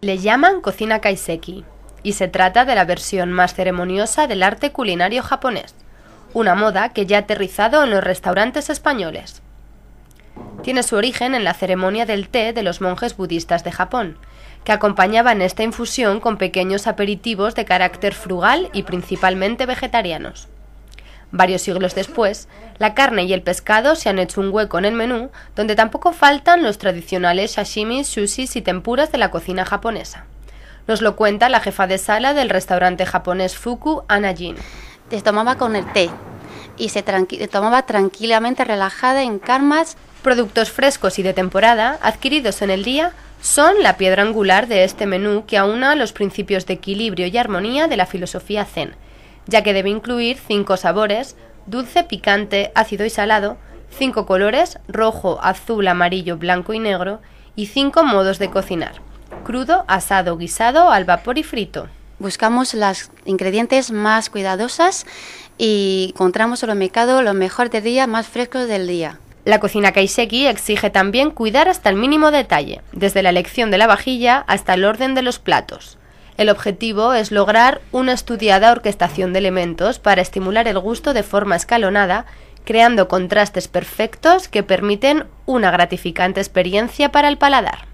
Le llaman cocina kaiseki y se trata de la versión más ceremoniosa del arte culinario japonés, una moda que ya ha aterrizado en los restaurantes españoles. Tiene su origen en la ceremonia del té de los monjes budistas de Japón, que acompañaban esta infusión con pequeños aperitivos de carácter frugal y principalmente vegetarianos. Varios siglos después, la carne y el pescado se han hecho un hueco en el menú, donde tampoco faltan los tradicionales sashimis, sushis y tempuras de la cocina japonesa. Nos lo cuenta la jefa de sala del restaurante japonés Fuku, Ana Jin. Te tomaba con el té y se tomaba tranquilamente relajada en karmas. Productos frescos y de temporada, adquiridos en el día, son la piedra angular de este menú que aúna los principios de equilibrio y armonía de la filosofía zen ya que debe incluir cinco sabores, dulce, picante, ácido y salado, cinco colores, rojo, azul, amarillo, blanco y negro, y cinco modos de cocinar, crudo, asado, guisado, al vapor y frito. Buscamos los ingredientes más cuidadosas y encontramos en el mercado lo mejor de día, más frescos del día. La cocina kaiseki exige también cuidar hasta el mínimo detalle, desde la elección de la vajilla hasta el orden de los platos. El objetivo es lograr una estudiada orquestación de elementos para estimular el gusto de forma escalonada, creando contrastes perfectos que permiten una gratificante experiencia para el paladar.